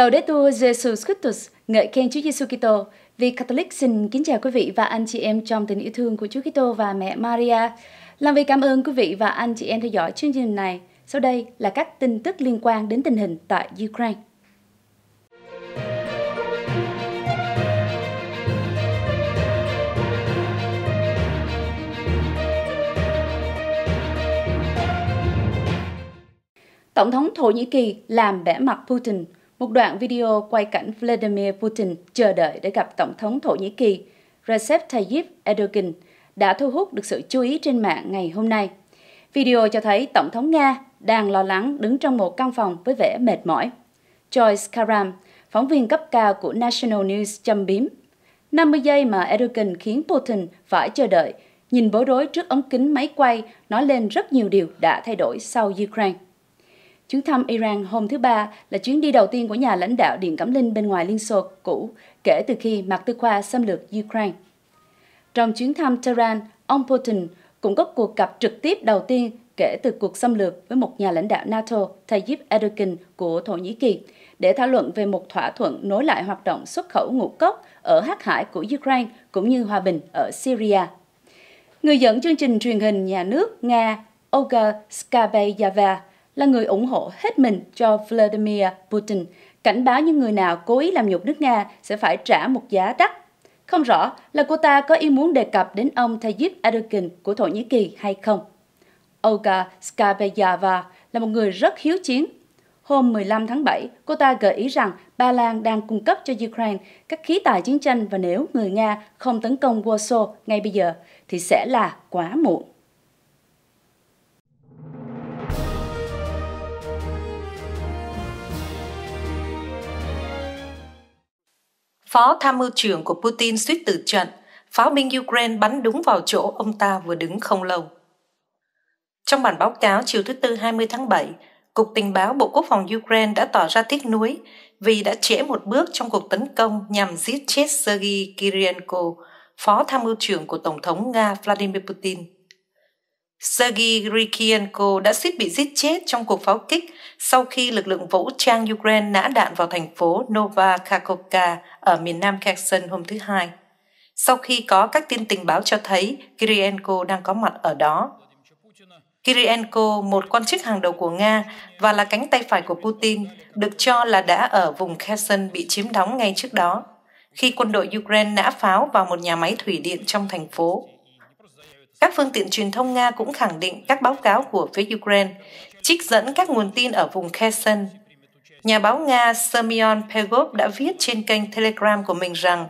Laudetur Jesus Christus, ngợi khen Chúa Giêsu Kitô. Vì Catholic xin kính chào quý vị và anh chị em trong tình yêu thương của Chúa Kitô và mẹ Maria. Làm việc cảm ơn quý vị và anh chị em theo dõi chương trình này. Sau đây là các tin tức liên quan đến tình hình tại Ukraine. Tổng thống Thổ Nhĩ Kỳ làm bẻ mặt Putin – một đoạn video quay cảnh Vladimir Putin chờ đợi để gặp Tổng thống Thổ Nhĩ Kỳ Recep Tayyip Erdogan đã thu hút được sự chú ý trên mạng ngày hôm nay. Video cho thấy Tổng thống Nga đang lo lắng đứng trong một căn phòng với vẻ mệt mỏi. Joyce Karam, phóng viên cấp cao của National News châm biếm. 50 giây mà Erdogan khiến Putin phải chờ đợi, nhìn bối rối trước ống kính máy quay, nói lên rất nhiều điều đã thay đổi sau Ukraine. Chuyến thăm Iran hôm thứ Ba là chuyến đi đầu tiên của nhà lãnh đạo Điện Cẩm Linh bên ngoài Liên Xô cũ kể từ khi Mạc Tư Khoa xâm lược Ukraine. Trong chuyến thăm Tehran, ông Putin cũng có cuộc gặp trực tiếp đầu tiên kể từ cuộc xâm lược với một nhà lãnh đạo NATO Tayyip Erdogan của Thổ Nhĩ Kỳ để thảo luận về một thỏa thuận nối lại hoạt động xuất khẩu ngũ cốc ở Hắc Hải của Ukraine cũng như hòa bình ở Syria. Người dẫn chương trình truyền hình nhà nước Nga Olga Skabayeva là người ủng hộ hết mình cho Vladimir Putin, cảnh báo những người nào cố ý làm nhục nước Nga sẽ phải trả một giá đắt. Không rõ là cô ta có ý muốn đề cập đến ông Tayyip Erdogan của Thổ Nhĩ Kỳ hay không. Olga Skabeyava là một người rất hiếu chiến. Hôm 15 tháng 7, cô ta gợi ý rằng Ba Lan đang cung cấp cho Ukraine các khí tài chiến tranh và nếu người Nga không tấn công Warsaw ngay bây giờ thì sẽ là quá muộn. phó tham mưu trưởng của Putin suýt tử trận, pháo binh Ukraine bắn đúng vào chỗ ông ta vừa đứng không lâu. Trong bản báo cáo chiều thứ Tư 20 tháng 7, Cục Tình báo Bộ Quốc phòng Ukraine đã tỏ ra tiếc nuối vì đã trễ một bước trong cuộc tấn công nhằm giết chết Sergei Kirienko, phó tham mưu trưởng của Tổng thống Nga Vladimir Putin. Sergei Rykyenko đã suýt bị giết chết trong cuộc pháo kích sau khi lực lượng vũ trang Ukraine nã đạn vào thành phố Nova Kakhovka ở miền nam Kherson hôm thứ Hai, sau khi có các tin tình báo cho thấy Kirienko đang có mặt ở đó. Kirienko, một quan chức hàng đầu của Nga và là cánh tay phải của Putin, được cho là đã ở vùng Kherson bị chiếm đóng ngay trước đó, khi quân đội Ukraine nã pháo vào một nhà máy thủy điện trong thành phố. Các phương tiện truyền thông Nga cũng khẳng định các báo cáo của phía Ukraine, trích dẫn các nguồn tin ở vùng Kherson. Nhà báo Nga Semyon Pegov đã viết trên kênh Telegram của mình rằng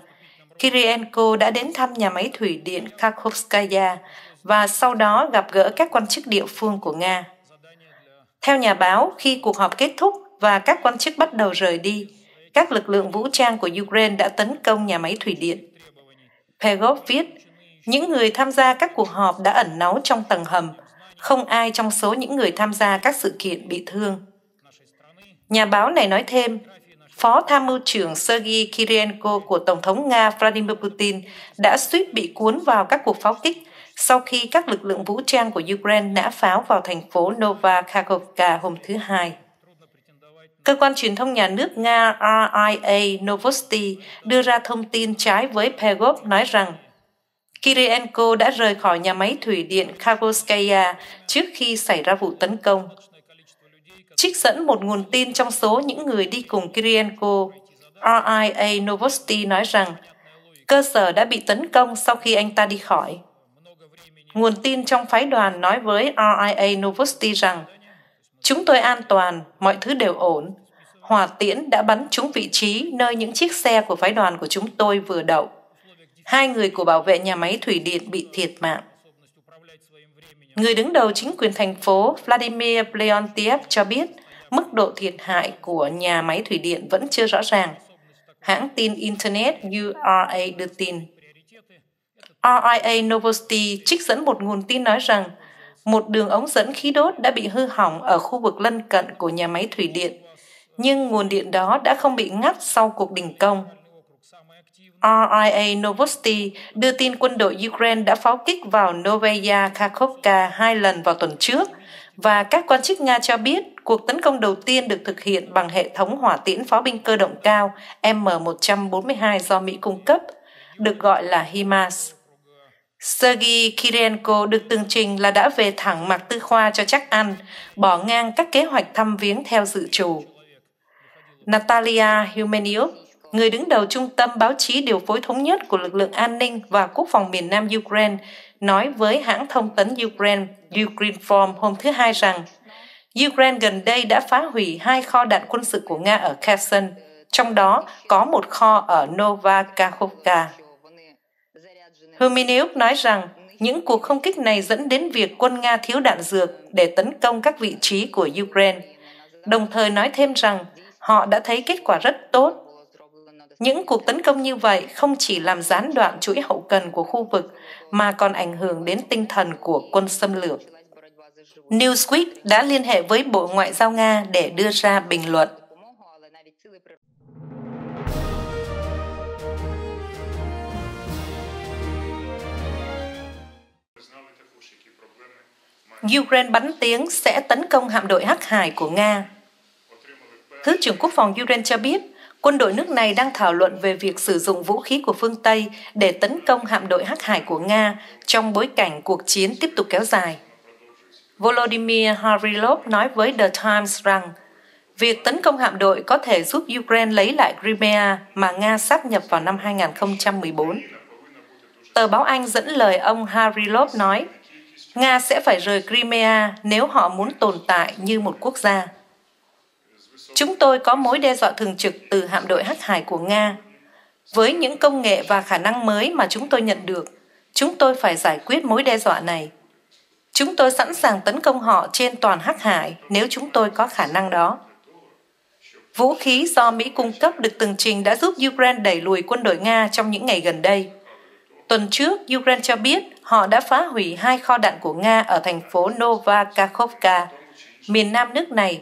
Kirienko đã đến thăm nhà máy thủy điện Kharkovskaya và sau đó gặp gỡ các quan chức địa phương của Nga. Theo nhà báo, khi cuộc họp kết thúc và các quan chức bắt đầu rời đi, các lực lượng vũ trang của Ukraine đã tấn công nhà máy thủy điện. Pegov viết, những người tham gia các cuộc họp đã ẩn náu trong tầng hầm. Không ai trong số những người tham gia các sự kiện bị thương. Nhà báo này nói thêm, Phó Tham mưu trưởng Sergei Kirienko của Tổng thống Nga Vladimir Putin đã suýt bị cuốn vào các cuộc pháo kích sau khi các lực lượng vũ trang của Ukraine nã pháo vào thành phố Nova Kakhovka hôm thứ Hai. Cơ quan truyền thông nhà nước Nga RIA Novosti đưa ra thông tin trái với Peskov nói rằng Kirienko đã rời khỏi nhà máy thủy điện Kharkovskaya trước khi xảy ra vụ tấn công. Trích dẫn một nguồn tin trong số những người đi cùng Kirienko, RIA Novosti nói rằng cơ sở đã bị tấn công sau khi anh ta đi khỏi. Nguồn tin trong phái đoàn nói với RIA Novosti rằng Chúng tôi an toàn, mọi thứ đều ổn. Hòa tiễn đã bắn trúng vị trí nơi những chiếc xe của phái đoàn của chúng tôi vừa đậu. Hai người của bảo vệ nhà máy thủy điện bị thiệt mạng. Người đứng đầu chính quyền thành phố Vladimir Leontiev cho biết mức độ thiệt hại của nhà máy thủy điện vẫn chưa rõ ràng. Hãng tin Internet URA đưa tin. RIA Novosti trích dẫn một nguồn tin nói rằng một đường ống dẫn khí đốt đã bị hư hỏng ở khu vực lân cận của nhà máy thủy điện, nhưng nguồn điện đó đã không bị ngắt sau cuộc đình công. RIA Novosti đưa tin quân đội Ukraine đã pháo kích vào Novaya Kakhovka hai lần vào tuần trước, và các quan chức Nga cho biết cuộc tấn công đầu tiên được thực hiện bằng hệ thống hỏa tiễn pháo binh cơ động cao M142 do Mỹ cung cấp, được gọi là HIMARS. Sergei Kirenko được tường trình là đã về thẳng mặt Tư Khoa cho chắc ăn, bỏ ngang các kế hoạch thăm viếng theo dự trù. Natalia Humeniuk, người đứng đầu trung tâm báo chí điều phối thống nhất của lực lượng an ninh và quốc phòng miền Nam Ukraine, nói với hãng thông tấn Ukraine Ukrinform hôm thứ Hai rằng Ukraine gần đây đã phá hủy hai kho đạn quân sự của Nga ở Kherson, trong đó có một kho ở Novakhovka. Huminiuk nói rằng những cuộc không kích này dẫn đến việc quân Nga thiếu đạn dược để tấn công các vị trí của Ukraine, đồng thời nói thêm rằng họ đã thấy kết quả rất tốt những cuộc tấn công như vậy không chỉ làm gián đoạn chuỗi hậu cần của khu vực mà còn ảnh hưởng đến tinh thần của quân xâm lược. Newsweek đã liên hệ với Bộ Ngoại giao Nga để đưa ra bình luận. Ukraine bắn tiếng sẽ tấn công hạm đội hắc hải của Nga. Thứ trưởng Quốc phòng Ukraine cho biết quân đội nước này đang thảo luận về việc sử dụng vũ khí của phương Tây để tấn công hạm đội hắc hải của Nga trong bối cảnh cuộc chiến tiếp tục kéo dài. Volodymyr Harilov nói với The Times rằng việc tấn công hạm đội có thể giúp Ukraine lấy lại Crimea mà Nga sáp nhập vào năm 2014. Tờ báo Anh dẫn lời ông Harilov nói, Nga sẽ phải rời Crimea nếu họ muốn tồn tại như một quốc gia chúng tôi có mối đe dọa thường trực từ hạm đội hắc hải của nga với những công nghệ và khả năng mới mà chúng tôi nhận được chúng tôi phải giải quyết mối đe dọa này chúng tôi sẵn sàng tấn công họ trên toàn hắc hải nếu chúng tôi có khả năng đó vũ khí do mỹ cung cấp được từng trình đã giúp ukraine đẩy lùi quân đội nga trong những ngày gần đây tuần trước ukraine cho biết họ đã phá hủy hai kho đạn của nga ở thành phố nova miền nam nước này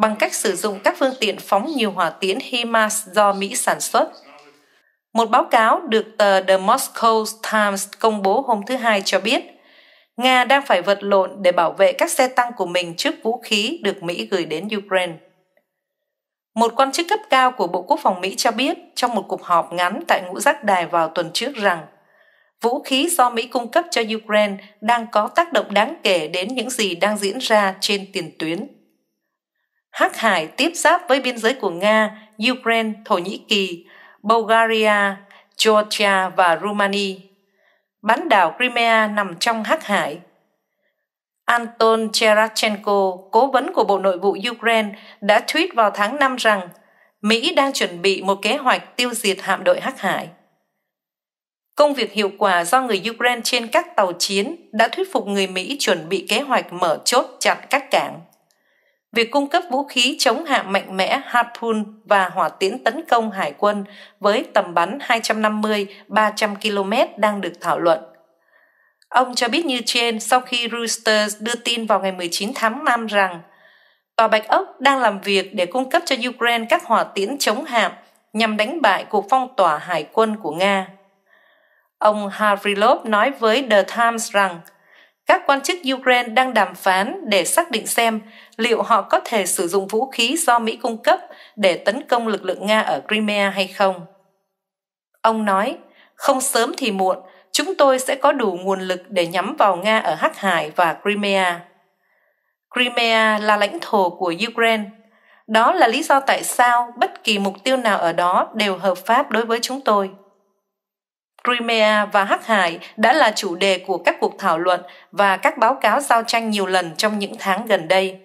bằng cách sử dụng các phương tiện phóng nhiều hỏa tiễn HIMARS do Mỹ sản xuất. Một báo cáo được tờ The Moscow Times công bố hôm thứ Hai cho biết, Nga đang phải vật lộn để bảo vệ các xe tăng của mình trước vũ khí được Mỹ gửi đến Ukraine. Một quan chức cấp cao của Bộ Quốc phòng Mỹ cho biết trong một cuộc họp ngắn tại ngũ giác đài vào tuần trước rằng vũ khí do Mỹ cung cấp cho Ukraine đang có tác động đáng kể đến những gì đang diễn ra trên tiền tuyến. Hắc Hải tiếp giáp với biên giới của Nga, Ukraine, Thổ Nhĩ Kỳ, Bulgaria, Georgia và Romania. Bán đảo Crimea nằm trong Hắc Hải. Anton Cherachenko, cố vấn của Bộ Nội vụ Ukraine, đã tweet vào tháng 5 rằng Mỹ đang chuẩn bị một kế hoạch tiêu diệt hạm đội Hắc Hải. Công việc hiệu quả do người Ukraine trên các tàu chiến đã thuyết phục người Mỹ chuẩn bị kế hoạch mở chốt chặt các cảng việc cung cấp vũ khí chống hạ mạnh mẽ Harpoon và hỏa tiễn tấn công hải quân với tầm bắn 250-300 km đang được thảo luận. Ông cho biết như trên sau khi Reuters đưa tin vào ngày 19 tháng 5 rằng Tòa Bạch Ốc đang làm việc để cung cấp cho Ukraine các hỏa tiễn chống hạm nhằm đánh bại cuộc phong tỏa hải quân của Nga. Ông Havrilov nói với The Times rằng các quan chức Ukraine đang đàm phán để xác định xem liệu họ có thể sử dụng vũ khí do Mỹ cung cấp để tấn công lực lượng Nga ở Crimea hay không. Ông nói, không sớm thì muộn, chúng tôi sẽ có đủ nguồn lực để nhắm vào Nga ở Hắc Hải và Crimea. Crimea là lãnh thổ của Ukraine. Đó là lý do tại sao bất kỳ mục tiêu nào ở đó đều hợp pháp đối với chúng tôi. Crimea và Hắc Hải đã là chủ đề của các cuộc thảo luận và các báo cáo giao tranh nhiều lần trong những tháng gần đây.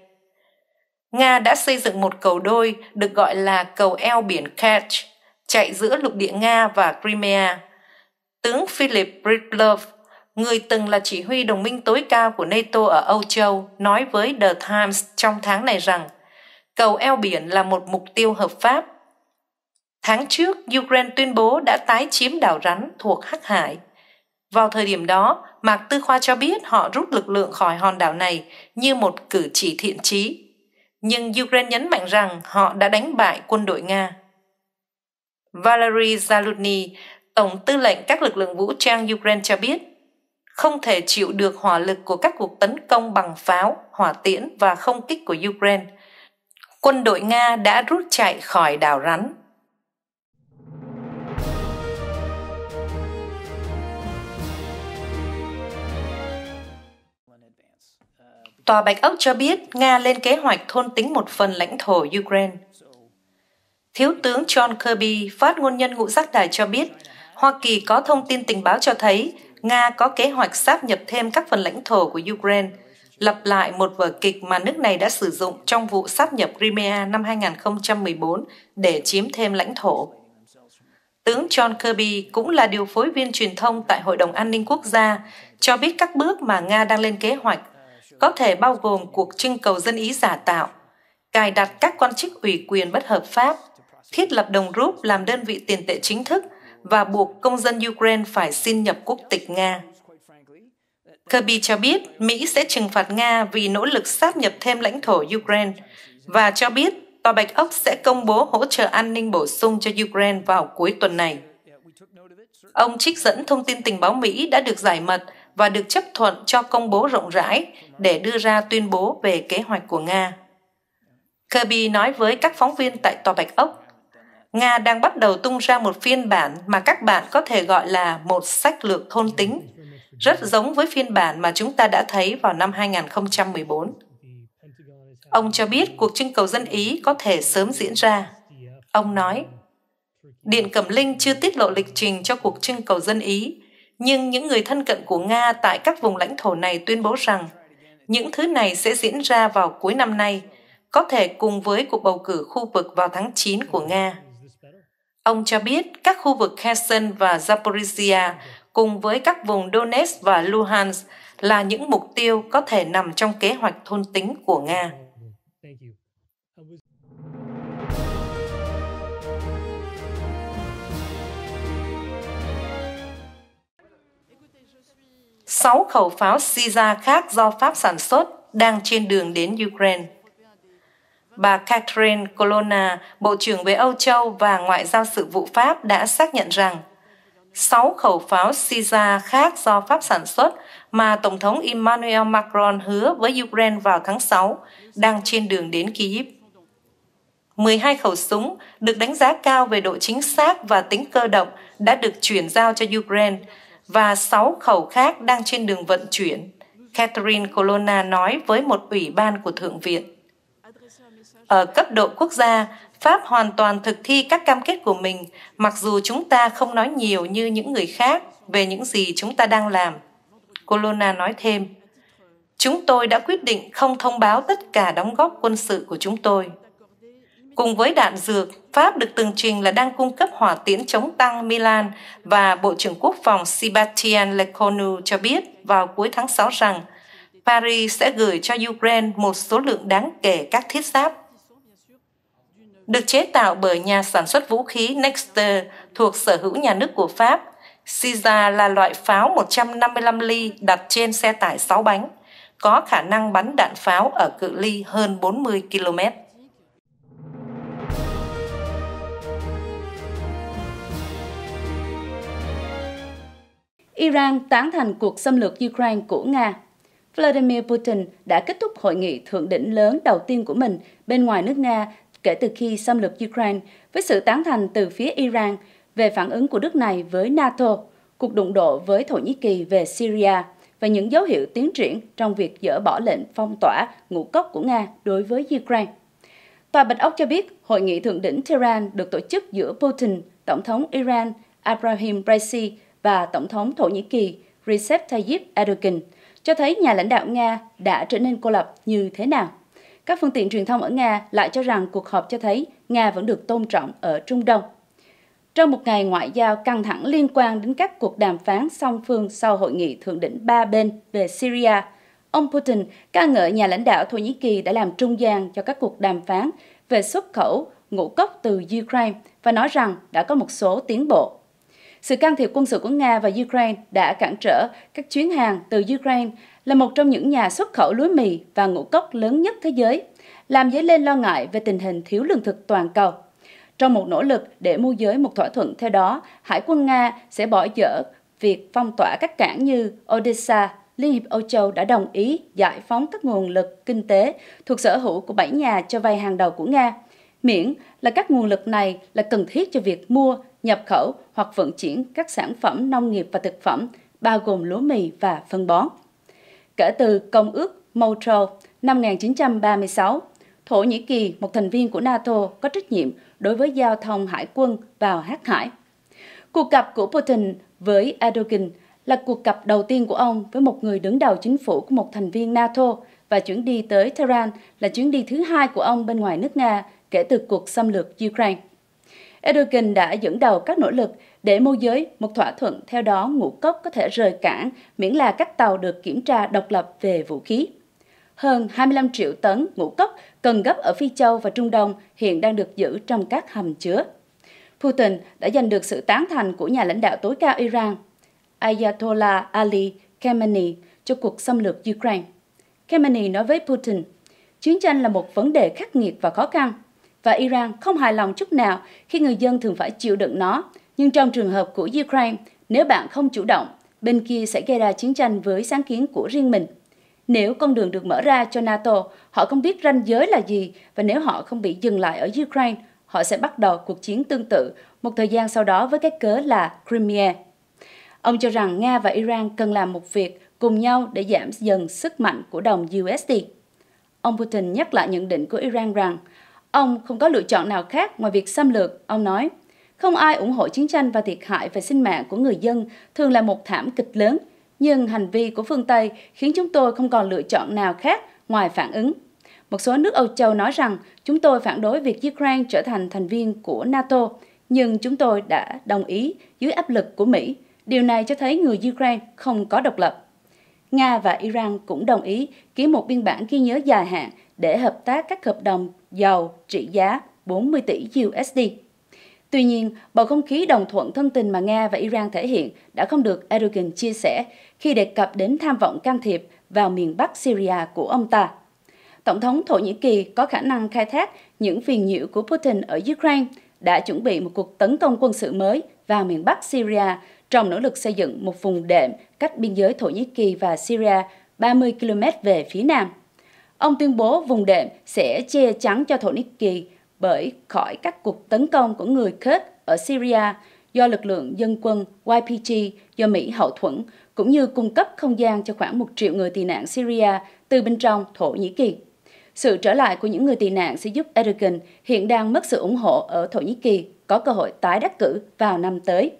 Nga đã xây dựng một cầu đôi được gọi là cầu eo biển Kerch, chạy giữa lục địa Nga và Crimea. Tướng Philip Breedlove, người từng là chỉ huy đồng minh tối cao của NATO ở Âu Châu, nói với The Times trong tháng này rằng cầu eo biển là một mục tiêu hợp pháp Tháng trước, Ukraine tuyên bố đã tái chiếm đảo rắn thuộc Hắc Hải. Vào thời điểm đó, Mạc Tư Khoa cho biết họ rút lực lượng khỏi hòn đảo này như một cử chỉ thiện trí. Nhưng Ukraine nhấn mạnh rằng họ đã đánh bại quân đội Nga. Valery Zalutny, Tổng tư lệnh các lực lượng vũ trang Ukraine cho biết, không thể chịu được hỏa lực của các cuộc tấn công bằng pháo, hỏa tiễn và không kích của Ukraine. Quân đội Nga đã rút chạy khỏi đảo Rắn Tòa Bạch Ốc cho biết Nga lên kế hoạch thôn tính một phần lãnh thổ Ukraine. Thiếu tướng John Kirby, phát ngôn nhân ngũ giác đài cho biết, Hoa Kỳ có thông tin tình báo cho thấy Nga có kế hoạch sáp nhập thêm các phần lãnh thổ của Ukraine, lặp lại một vở kịch mà nước này đã sử dụng trong vụ sáp nhập Crimea năm 2014 để chiếm thêm lãnh thổ. Tướng John Kirby cũng là điều phối viên truyền thông tại Hội đồng An ninh Quốc gia, cho biết các bước mà Nga đang lên kế hoạch có thể bao gồm cuộc trưng cầu dân ý giả tạo, cài đặt các quan chức ủy quyền bất hợp pháp, thiết lập đồng rúp làm đơn vị tiền tệ chính thức và buộc công dân Ukraine phải xin nhập quốc tịch Nga. Kirby cho biết Mỹ sẽ trừng phạt Nga vì nỗ lực sáp nhập thêm lãnh thổ Ukraine và cho biết Tòa Bạch Ốc sẽ công bố hỗ trợ an ninh bổ sung cho Ukraine vào cuối tuần này. Ông trích dẫn thông tin tình báo Mỹ đã được giải mật và được chấp thuận cho công bố rộng rãi để đưa ra tuyên bố về kế hoạch của Nga. Kirby nói với các phóng viên tại Tòa Bạch Ốc, Nga đang bắt đầu tung ra một phiên bản mà các bạn có thể gọi là một sách lược thôn tính, rất giống với phiên bản mà chúng ta đã thấy vào năm 2014. Ông cho biết cuộc trưng cầu dân Ý có thể sớm diễn ra. Ông nói, Điện Cẩm Linh chưa tiết lộ lịch trình cho cuộc trưng cầu dân Ý, nhưng những người thân cận của Nga tại các vùng lãnh thổ này tuyên bố rằng những thứ này sẽ diễn ra vào cuối năm nay, có thể cùng với cuộc bầu cử khu vực vào tháng 9 của Nga. Ông cho biết các khu vực Kherson và Zaporizhia cùng với các vùng Donetsk và Luhansk là những mục tiêu có thể nằm trong kế hoạch thôn tính của Nga. Sáu khẩu pháo Siza khác do Pháp sản xuất đang trên đường đến Ukraine. Bà Catherine Colonna, Bộ trưởng về Âu Châu và Ngoại giao sự vụ Pháp đã xác nhận rằng sáu khẩu pháo Siza khác do Pháp sản xuất mà Tổng thống Emmanuel Macron hứa với Ukraine vào tháng 6 đang trên đường đến Kyiv. 12 khẩu súng được đánh giá cao về độ chính xác và tính cơ động đã được chuyển giao cho Ukraine và sáu khẩu khác đang trên đường vận chuyển, Catherine Colonna nói với một ủy ban của Thượng viện. Ở cấp độ quốc gia, Pháp hoàn toàn thực thi các cam kết của mình, mặc dù chúng ta không nói nhiều như những người khác về những gì chúng ta đang làm. Colonna nói thêm, Chúng tôi đã quyết định không thông báo tất cả đóng góp quân sự của chúng tôi. Cùng với đạn dược, Pháp được tường trình là đang cung cấp hỏa tiễn chống tăng Milan và Bộ trưởng Quốc phòng Sebastian Lecornu cho biết vào cuối tháng 6 rằng Paris sẽ gửi cho Ukraine một số lượng đáng kể các thiết giáp. Được chế tạo bởi nhà sản xuất vũ khí Nexter thuộc sở hữu nhà nước của Pháp, Siza là loại pháo 155 ly đặt trên xe tải 6 bánh, có khả năng bắn đạn pháo ở cự ly hơn 40 km. Iran tán thành cuộc xâm lược Ukraine của Nga. Vladimir Putin đã kết thúc hội nghị thượng đỉnh lớn đầu tiên của mình bên ngoài nước Nga kể từ khi xâm lược Ukraine với sự tán thành từ phía Iran về phản ứng của nước này với NATO, cuộc đụng độ với Thổ Nhĩ Kỳ về Syria và những dấu hiệu tiến triển trong việc dỡ bỏ lệnh phong tỏa ngũ cốc của Nga đối với Ukraine. Tòa Bạch Ốc cho biết hội nghị thượng đỉnh Tehran được tổ chức giữa Putin, Tổng thống Iran Abraham Raisi và Tổng thống Thổ Nhĩ Kỳ Recep Tayyip Erdogan, cho thấy nhà lãnh đạo Nga đã trở nên cô lập như thế nào. Các phương tiện truyền thông ở Nga lại cho rằng cuộc họp cho thấy Nga vẫn được tôn trọng ở Trung Đông. Trong một ngày ngoại giao căng thẳng liên quan đến các cuộc đàm phán song phương sau hội nghị thượng đỉnh ba bên về Syria, ông Putin ca ngợi nhà lãnh đạo Thổ Nhĩ Kỳ đã làm trung gian cho các cuộc đàm phán về xuất khẩu ngũ cốc từ Ukraine và nói rằng đã có một số tiến bộ. Sự can thiệp quân sự của Nga và Ukraine đã cản trở các chuyến hàng từ Ukraine là một trong những nhà xuất khẩu lúa mì và ngũ cốc lớn nhất thế giới, làm dấy lên lo ngại về tình hình thiếu lương thực toàn cầu. Trong một nỗ lực để mua giới một thỏa thuận theo đó, Hải quân Nga sẽ bỏ dở việc phong tỏa các cảng như Odessa, Liên hiệp Âu Châu đã đồng ý giải phóng các nguồn lực kinh tế thuộc sở hữu của bảy nhà cho vay hàng đầu của Nga – miễn là các nguồn lực này là cần thiết cho việc mua, nhập khẩu hoặc vận chuyển các sản phẩm nông nghiệp và thực phẩm, bao gồm lúa mì và phân bón. Kể từ Công ước Montreal năm 1936, Thổ Nhĩ Kỳ, một thành viên của NATO, có trách nhiệm đối với giao thông hải quân vào Hắc Hải. Cuộc gặp của Putin với Erdogan là cuộc gặp đầu tiên của ông với một người đứng đầu chính phủ của một thành viên NATO và chuyến đi tới Tehran là chuyến đi thứ hai của ông bên ngoài nước Nga kể từ cuộc xâm lược Ukraine. Erdogan đã dẫn đầu các nỗ lực để môi giới một thỏa thuận theo đó ngũ cốc có thể rời cảng miễn là các tàu được kiểm tra độc lập về vũ khí. Hơn 25 triệu tấn ngũ cốc cần gấp ở Phi Châu và Trung Đông hiện đang được giữ trong các hầm chứa. Putin đã giành được sự tán thành của nhà lãnh đạo tối cao Iran, Ayatollah Ali Khamenei, cho cuộc xâm lược Ukraine. Khamenei nói với Putin, chiến tranh là một vấn đề khắc nghiệt và khó khăn – và Iran không hài lòng chút nào khi người dân thường phải chịu đựng nó. Nhưng trong trường hợp của Ukraine, nếu bạn không chủ động, bên kia sẽ gây ra chiến tranh với sáng kiến của riêng mình. Nếu con đường được mở ra cho NATO, họ không biết ranh giới là gì và nếu họ không bị dừng lại ở Ukraine, họ sẽ bắt đầu cuộc chiến tương tự một thời gian sau đó với cái cớ là Crimea. Ông cho rằng Nga và Iran cần làm một việc cùng nhau để giảm dần sức mạnh của đồng USD. Ông Putin nhắc lại nhận định của Iran rằng Ông không có lựa chọn nào khác ngoài việc xâm lược, ông nói. Không ai ủng hộ chiến tranh và thiệt hại về sinh mạng của người dân thường là một thảm kịch lớn, nhưng hành vi của phương Tây khiến chúng tôi không còn lựa chọn nào khác ngoài phản ứng. Một số nước Âu Châu nói rằng chúng tôi phản đối việc Ukraine trở thành thành viên của NATO, nhưng chúng tôi đã đồng ý dưới áp lực của Mỹ. Điều này cho thấy người Ukraine không có độc lập. Nga và Iran cũng đồng ý ký một biên bản ghi nhớ dài hạn để hợp tác các hợp đồng dầu trị giá 40 tỷ USD. Tuy nhiên, bầu không khí đồng thuận thân tình mà Nga và Iran thể hiện đã không được Erdogan chia sẻ khi đề cập đến tham vọng can thiệp vào miền Bắc Syria của ông ta. Tổng thống Thổ Nhĩ Kỳ có khả năng khai thác những phiền nhiễu của Putin ở Ukraine đã chuẩn bị một cuộc tấn công quân sự mới vào miền Bắc Syria trong nỗ lực xây dựng một vùng đệm cách biên giới Thổ Nhĩ Kỳ và Syria 30 km về phía nam. Ông tuyên bố vùng đệm sẽ che chắn cho Thổ Nhĩ Kỳ bởi khỏi các cuộc tấn công của người Kurd ở Syria do lực lượng dân quân YPG do Mỹ hậu thuẫn, cũng như cung cấp không gian cho khoảng 1 triệu người tị nạn Syria từ bên trong Thổ Nhĩ Kỳ. Sự trở lại của những người tị nạn sẽ giúp Erdogan hiện đang mất sự ủng hộ ở Thổ Nhĩ Kỳ có cơ hội tái đắc cử vào năm tới.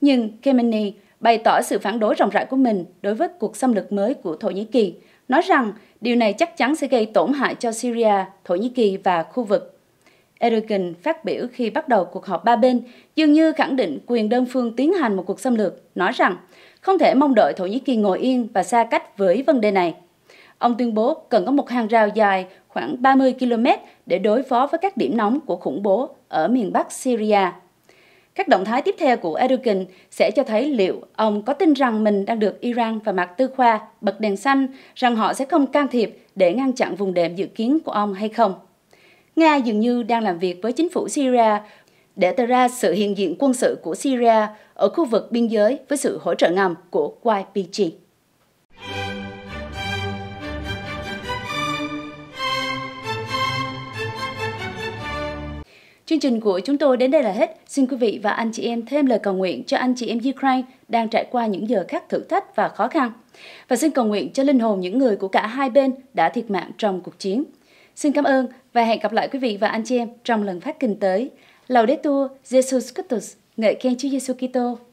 Nhưng Khamenei bày tỏ sự phản đối rộng rãi của mình đối với cuộc xâm lược mới của Thổ Nhĩ Kỳ – nói rằng điều này chắc chắn sẽ gây tổn hại cho Syria, Thổ Nhĩ Kỳ và khu vực. Erdogan phát biểu khi bắt đầu cuộc họp ba bên, dường như khẳng định quyền đơn phương tiến hành một cuộc xâm lược, nói rằng không thể mong đợi Thổ Nhĩ Kỳ ngồi yên và xa cách với vấn đề này. Ông tuyên bố cần có một hàng rào dài khoảng 30 km để đối phó với các điểm nóng của khủng bố ở miền Bắc Syria. Các động thái tiếp theo của Erdogan sẽ cho thấy liệu ông có tin rằng mình đang được Iran và Mạc Tư Khoa bật đèn xanh rằng họ sẽ không can thiệp để ngăn chặn vùng đệm dự kiến của ông hay không. Nga dường như đang làm việc với chính phủ Syria để tạo ra sự hiện diện quân sự của Syria ở khu vực biên giới với sự hỗ trợ ngầm của YPG. Chương trình của chúng tôi đến đây là hết. Xin quý vị và anh chị em thêm lời cầu nguyện cho anh chị em Ukraine đang trải qua những giờ khắc thử thách và khó khăn. Và xin cầu nguyện cho linh hồn những người của cả hai bên đã thiệt mạng trong cuộc chiến. Xin cảm ơn và hẹn gặp lại quý vị và anh chị em trong lần phát kinh tới. Laudetur Jesus Christus, ngợi khen Chúa Giêsu Kitô.